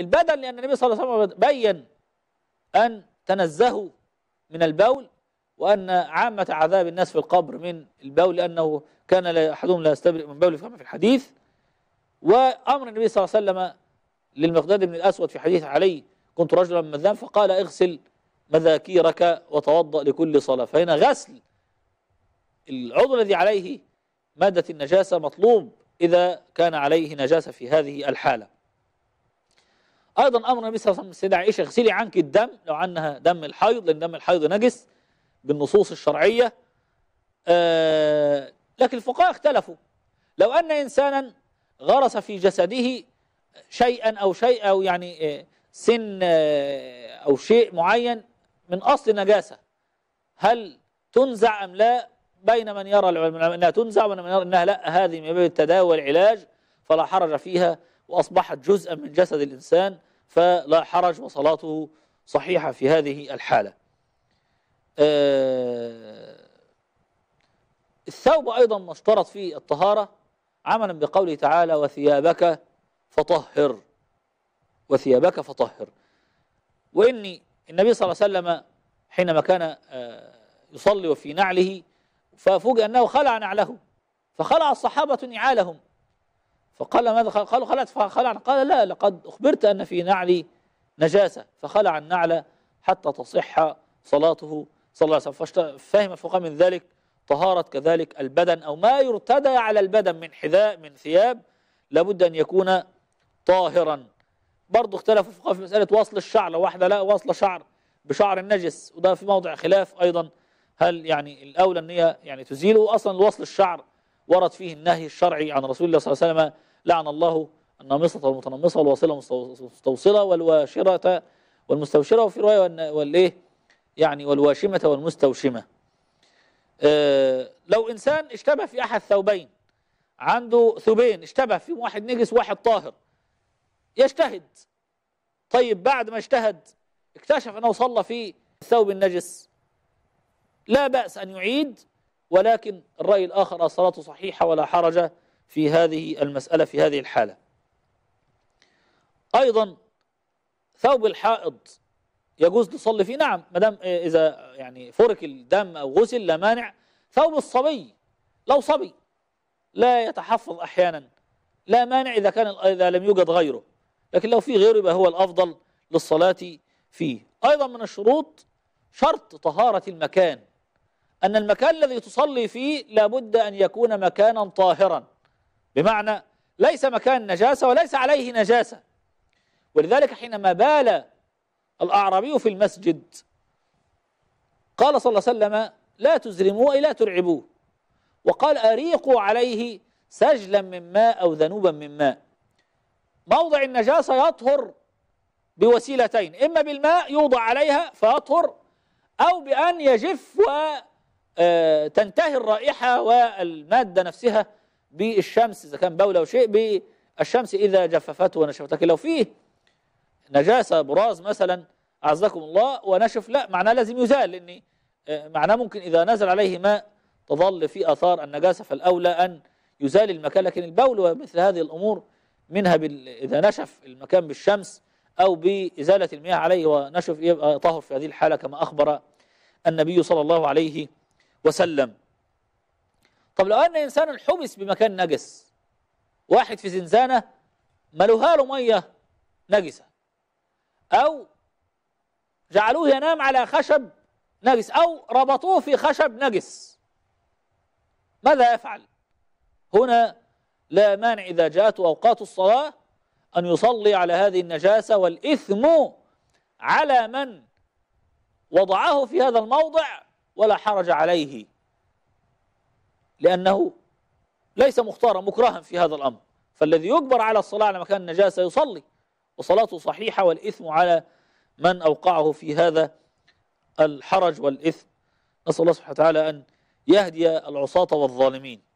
البدن لأن النبي صلى الله عليه وسلم بين أن تنزهوا من البول وأن عامة عذاب الناس في القبر من البول لأنه كان أحدهم لا يستبرئ من بوله كما في الحديث وأمر النبي صلى الله عليه وسلم للمقداد بن الأسود في حديث علي كنت رجلا مذام فقال اغسل مذاكيرك وتوضأ لكل صلاة فهنا غسل العضو الذي عليه مادة النجاسة مطلوب إذا كان عليه نجاسة في هذه الحالة ايضا امر النبي صلى الله عليه وسلم سيدة عائشه اغسلي عنك الدم لو عنها دم الحيض لان دم الحيض نجس بالنصوص الشرعيه آه لكن الفقهاء اختلفوا لو ان انسانا غرس في جسده شيئا او شيء او يعني آه، سن آه، او شيء معين من اصل نجاسه هل تنزع ام لا بين من يرى العلماء انها تنزع ومن يرى انها لا هذه من باب التداوى والعلاج فلا حرج فيها وأصبحت جزءا من جسد الإنسان فلا حرج وصلاته صحيحة في هذه الحالة آه، الثوب أيضا ما اشترط فيه الطهارة عملا بقوله تعالى وثيابك فطهر وثيابك فطهر وإني النبي صلى الله عليه وسلم حينما كان آه، يصلي وفي نعله ففوجئ أنه خلع نعله فخلع الصحابة نعالهم فقال ماذا قال قالوا خلعت فخلع قال لا لقد أخبرت أن في نعلي نجاسة فخلع النعل حتى تصح صلاته صلى الله عليه وسلم فهم الفقهاء من ذلك طهارة كذلك البدن أو ما يرتدى على البدن من حذاء من ثياب لابد أن يكون طاهرا برضه اختلف الفقهاء في مسألة وصل الشعر لو واحدة لا وصل شعر بشعر النجس وده في موضع خلاف أيضا هل يعني الأولى أن هي يعني تزيله أصلا وصل الشعر ورد فيه النهي الشرعي عن رسول الله صلى الله عليه وسلم لعن الله النامصة والمتنمصة والواصلة والمستوصلة والواشرة والمستوشرة وفي رواية والإيه يعني والواشمة والمستوشمة أه لو إنسان اشتبه في أحد ثوبين عنده ثوبين اشتبه في واحد نجس واحد طاهر يجتهد طيب بعد ما اجتهد اكتشف أنه صلى في الثوب النجس لا بأس أن يعيد ولكن الرأي الآخر الصلاة صحيحة ولا حرج في هذه المسألة في هذه الحالة أيضا ثوب الحائض يجوز تصلي فيه نعم ما دام إذا يعني فرك الدم أو غسل لا مانع ثوب الصبي لو صبي لا يتحفظ أحيانا لا مانع إذا كان إذا لم يوجد غيره لكن لو في غيره يبقى هو الأفضل للصلاة فيه أيضا من الشروط شرط طهارة المكان أن المكان الذي تصلي فيه لابد أن يكون مكانا طاهرا بمعنى ليس مكان نجاسة وليس عليه نجاسة ولذلك حينما بال الأعرابي في المسجد قال صلى الله عليه وسلم لا تزرموه أي لا ترعبوه وقال أريقوا عليه سجلا من ماء أو ذنوبا من ماء موضع النجاسة يطهر بوسيلتين إما بالماء يوضع عليها فيطهر أو بأن يجف وتنتهي آه، الرائحة والمادة نفسها بالشمس إذا كان بول أو شيء بالشمس إذا جففته ونشفت لكن لو فيه نجاسة براز مثلا أعزكم الله ونشف لا معناه لازم يزال لأن آه، معناه ممكن إذا نزل عليه ماء تظل في آثار النجاسة فالأولى أن يزال المكان لكن البول ومثل هذه الأمور منها بال... إذا نشف المكان بالشمس أو بإزالة المياه عليه ونشف يبقى طهر في هذه الحالة كما أخبر النبي صلى الله عليه وسلم طب لو أن إنسانا حبس بمكان نجس واحد في زنزانة ملوها له مية نجسة أو جعلوه ينام على خشب نجس أو ربطوه في خشب نجس ماذا يفعل هنا لا مانع إذا جاءت أوقات الصلاة أن يصلي على هذه النجاسة والإثم على من وضعه في هذا الموضع ولا حرج عليه لأنه ليس مختارا مكرها في هذا الأمر فالذي يجبر على الصلاة على مكان النجاسة يصلي وصلاته صحيحة والإثم على من أوقعه في هذا الحرج والإثم نسأل الله سبحانه وتعالى أن يهدي العصاة والظالمين